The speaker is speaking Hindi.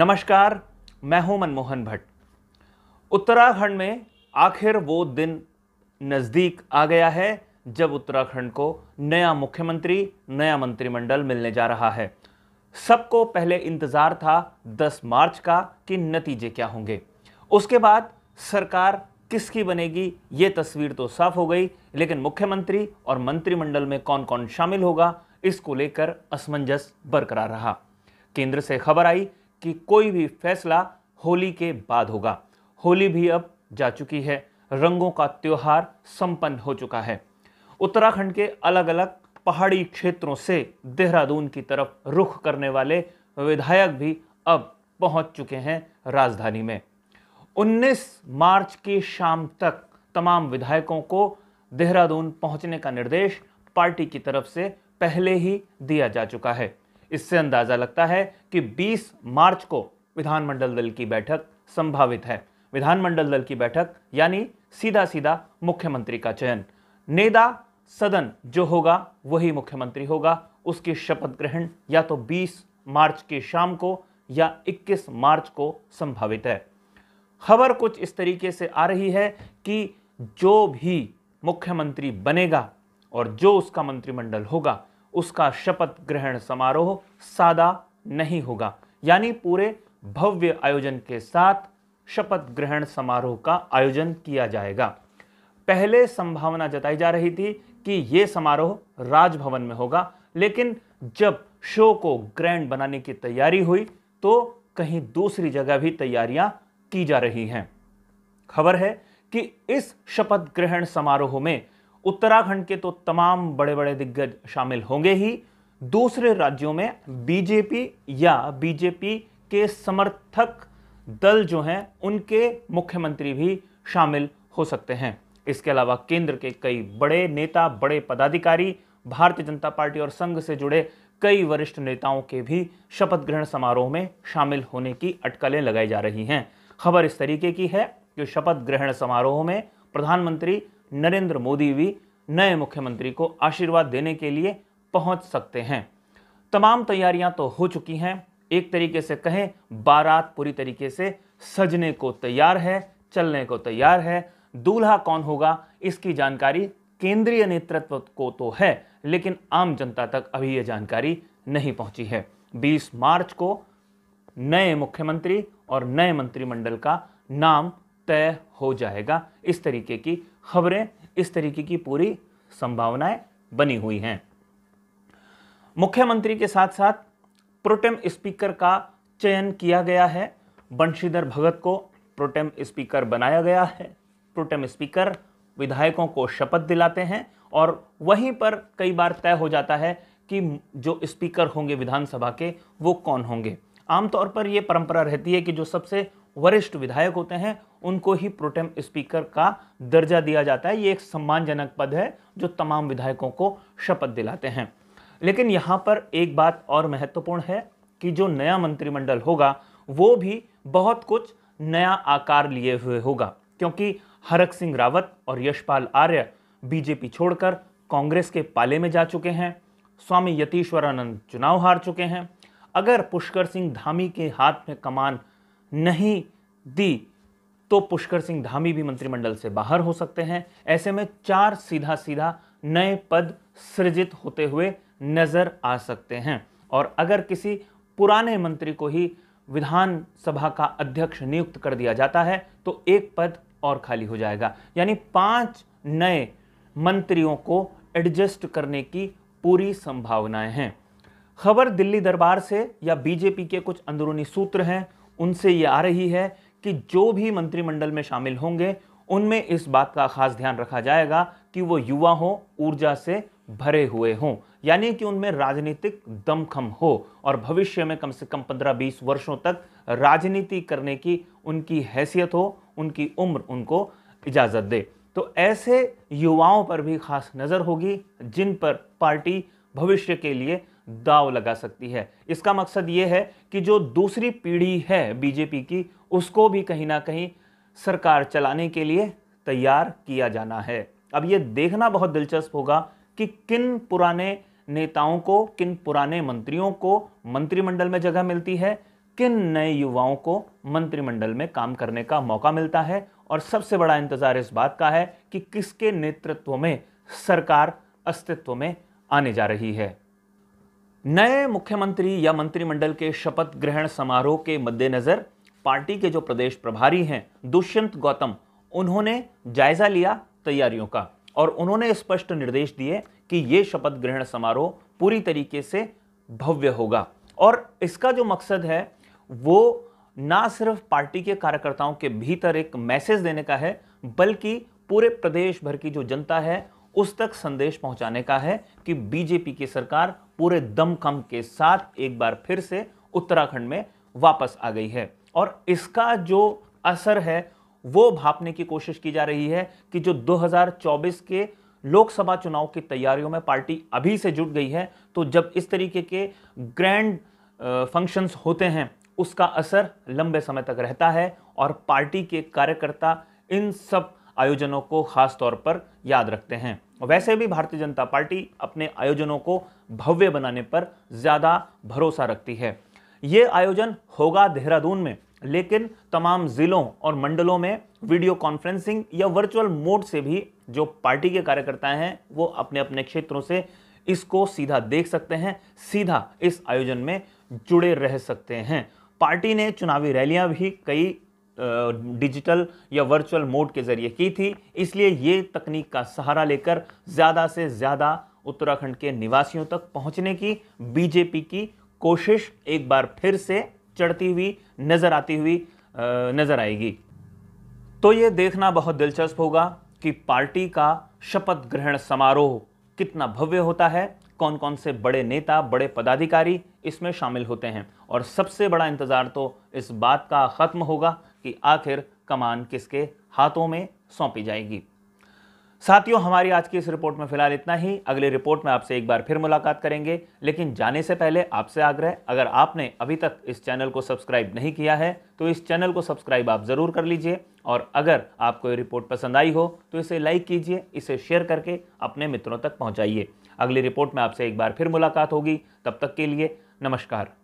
नमस्कार मैं हूं मनमोहन भट्ट उत्तराखंड में आखिर वो दिन नज़दीक आ गया है जब उत्तराखंड को नया मुख्यमंत्री नया मंत्रिमंडल मिलने जा रहा है सबको पहले इंतज़ार था 10 मार्च का कि नतीजे क्या होंगे उसके बाद सरकार किसकी बनेगी ये तस्वीर तो साफ हो गई लेकिन मुख्यमंत्री और मंत्रिमंडल में कौन कौन शामिल होगा इसको लेकर असमंजस बरकरार रहा केंद्र से खबर आई कि कोई भी फैसला होली के बाद होगा होली भी अब जा चुकी है रंगों का त्यौहार संपन्न हो चुका है उत्तराखंड के अलग अलग पहाड़ी क्षेत्रों से देहरादून की तरफ रुख करने वाले विधायक भी अब पहुंच चुके हैं राजधानी में 19 मार्च की शाम तक तमाम विधायकों को देहरादून पहुंचने का निर्देश पार्टी की तरफ से पहले ही दिया जा चुका है इससे अंदाज़ा लगता है कि 20 मार्च को विधानमंडल दल की बैठक संभावित है विधानमंडल दल की बैठक यानी सीधा सीधा मुख्यमंत्री का चयन नेदा सदन जो होगा वही मुख्यमंत्री होगा उसकी शपथ ग्रहण या तो 20 मार्च की शाम को या 21 मार्च को संभावित है खबर कुछ इस तरीके से आ रही है कि जो भी मुख्यमंत्री बनेगा और जो उसका मंत्रिमंडल होगा उसका शपथ ग्रहण समारोह सादा नहीं होगा यानी पूरे भव्य आयोजन के साथ शपथ ग्रहण समारोह का आयोजन किया जाएगा पहले संभावना जताई जा रही थी कि यह समारोह राजभवन में होगा लेकिन जब शो को ग्रैंड बनाने की तैयारी हुई तो कहीं दूसरी जगह भी तैयारियां की जा रही हैं खबर है कि इस शपथ ग्रहण समारोह में उत्तराखंड के तो तमाम बड़े बड़े दिग्गज शामिल होंगे ही दूसरे राज्यों में बीजेपी या बीजेपी के समर्थक दल जो हैं उनके मुख्यमंत्री भी शामिल हो सकते हैं इसके अलावा केंद्र के कई बड़े नेता बड़े पदाधिकारी भारतीय जनता पार्टी और संघ से जुड़े कई वरिष्ठ नेताओं के भी शपथ ग्रहण समारोह में शामिल होने की अटकलें लगाई जा रही हैं खबर इस तरीके की है कि शपथ ग्रहण समारोह में प्रधानमंत्री नरेंद्र मोदी भी नए मुख्यमंत्री को आशीर्वाद देने के लिए पहुंच सकते हैं तमाम तैयारियां तो हो चुकी हैं एक तरीके से कहें बारात पूरी तरीके से सजने को तैयार है चलने को तैयार है दूल्हा कौन होगा इसकी जानकारी केंद्रीय नेतृत्व को तो है लेकिन आम जनता तक अभी ये जानकारी नहीं पहुंची है 20 मार्च को नए मुख्यमंत्री और नए मंत्रिमंडल का नाम तय हो जाएगा इस तरीके की खबरें इस तरीके की पूरी संभावनाएं बनी हुई हैं मुख्यमंत्री के साथ साथ प्रोटेम स्पीकर का चयन किया गया है बंशीधर भगत को प्रोटेम स्पीकर बनाया गया है प्रोटेम स्पीकर विधायकों को शपथ दिलाते हैं और वहीं पर कई बार तय हो जाता है कि जो स्पीकर होंगे विधानसभा के वो कौन होंगे आमतौर पर ये परंपरा रहती है कि जो सबसे वरिष्ठ विधायक होते हैं उनको ही प्रोटेम स्पीकर का दर्जा दिया जाता है ये एक सम्मानजनक पद है जो तमाम विधायकों को शपथ दिलाते हैं लेकिन यहाँ पर एक बात और महत्वपूर्ण है कि जो नया मंत्रिमंडल होगा वो भी बहुत कुछ नया आकार लिए हुए होगा क्योंकि हरक सिंह रावत और यशपाल आर्य बीजेपी छोड़कर कांग्रेस के पाले में जा चुके हैं स्वामी यतीश्वरानंद चुनाव हार चुके हैं अगर पुष्कर सिंह धामी के हाथ में कमान नहीं दी तो पुष्कर सिंह धामी भी मंत्रिमंडल से बाहर हो सकते हैं ऐसे में चार सीधा सीधा नए पद सृजित होते हुए नजर आ सकते हैं और अगर किसी पुराने मंत्री को ही विधानसभा का अध्यक्ष नियुक्त कर दिया जाता है तो एक पद और खाली हो जाएगा यानी पांच नए मंत्रियों को एडजस्ट करने की पूरी संभावनाएं हैं खबर दिल्ली दरबार से या बीजेपी के कुछ अंदरूनी सूत्र हैं उनसे ये आ रही है कि जो भी मंत्रिमंडल में शामिल होंगे उनमें इस बात का खास ध्यान रखा जाएगा कि वो युवा हों ऊर्जा से भरे हुए हों यानी कि उनमें राजनीतिक दमखम हो और भविष्य में कम से कम 15-20 वर्षों तक राजनीति करने की उनकी हैसियत हो उनकी उम्र उनको इजाज़त दे तो ऐसे युवाओं पर भी खास नज़र होगी जिन पर पार्टी भविष्य के लिए दाव लगा सकती है इसका मकसद ये है कि जो दूसरी पीढ़ी है बीजेपी की उसको भी कहीं ना कहीं सरकार चलाने के लिए तैयार किया जाना है अब ये देखना बहुत दिलचस्प होगा कि किन पुराने नेताओं को किन पुराने मंत्रियों को मंत्रिमंडल में जगह मिलती है किन नए युवाओं को मंत्रिमंडल में काम करने का मौका मिलता है और सबसे बड़ा इंतजार इस बात का है कि किसके नेतृत्व में सरकार अस्तित्व में आने जा रही है नए मुख्यमंत्री या मंत्रिमंडल के शपथ ग्रहण समारोह के मद्देनज़र पार्टी के जो प्रदेश प्रभारी हैं दुष्यंत गौतम उन्होंने जायजा लिया तैयारियों का और उन्होंने स्पष्ट निर्देश दिए कि ये शपथ ग्रहण समारोह पूरी तरीके से भव्य होगा और इसका जो मकसद है वो ना सिर्फ पार्टी के कार्यकर्ताओं के भीतर एक मैसेज देने का है बल्कि पूरे प्रदेश भर की जो जनता है उस तक संदेश पहुंचाने का है कि बीजेपी की सरकार पूरे दमखम के साथ एक बार फिर से उत्तराखंड में वापस आ गई है और इसका जो असर है वो भापने की कोशिश की जा रही है कि जो 2024 के लोकसभा चुनाव की तैयारियों में पार्टी अभी से जुट गई है तो जब इस तरीके के ग्रैंड फंक्शंस होते हैं उसका असर लंबे समय तक रहता है और पार्टी के कार्यकर्ता इन सब आयोजनों को खास तौर पर याद रखते हैं वैसे भी भारतीय जनता पार्टी अपने आयोजनों को भव्य बनाने पर ज़्यादा भरोसा रखती है ये आयोजन होगा देहरादून में लेकिन तमाम जिलों और मंडलों में वीडियो कॉन्फ्रेंसिंग या वर्चुअल मोड से भी जो पार्टी के कार्यकर्ता हैं वो अपने अपने क्षेत्रों से इसको सीधा देख सकते हैं सीधा इस आयोजन में जुड़े रह सकते हैं पार्टी ने चुनावी रैलियां भी कई डिजिटल या वर्चुअल मोड के ज़रिए की थी इसलिए ये तकनीक का सहारा लेकर ज़्यादा से ज़्यादा उत्तराखंड के निवासियों तक पहुंचने की बीजेपी की कोशिश एक बार फिर से चढ़ती हुई नज़र आती हुई नज़र आएगी तो ये देखना बहुत दिलचस्प होगा कि पार्टी का शपथ ग्रहण समारोह कितना भव्य होता है कौन कौन से बड़े नेता बड़े पदाधिकारी इसमें शामिल होते हैं और सबसे बड़ा इंतज़ार तो इस बात का ख़त्म होगा कि आखिर कमान किसके हाथों में सौंपी जाएगी साथियों हमारी आज की इस रिपोर्ट में फिलहाल इतना ही अगली रिपोर्ट में आपसे एक बार फिर मुलाकात करेंगे लेकिन जाने से पहले आपसे आग्रह अगर आपने अभी तक इस चैनल को सब्सक्राइब नहीं किया है तो इस चैनल को सब्सक्राइब आप ज़रूर कर लीजिए और अगर आपको ये रिपोर्ट पसंद आई हो तो इसे लाइक कीजिए इसे शेयर करके अपने मित्रों तक पहुँचाइए अगली रिपोर्ट में आपसे एक बार फिर मुलाकात होगी तब तक के लिए नमस्कार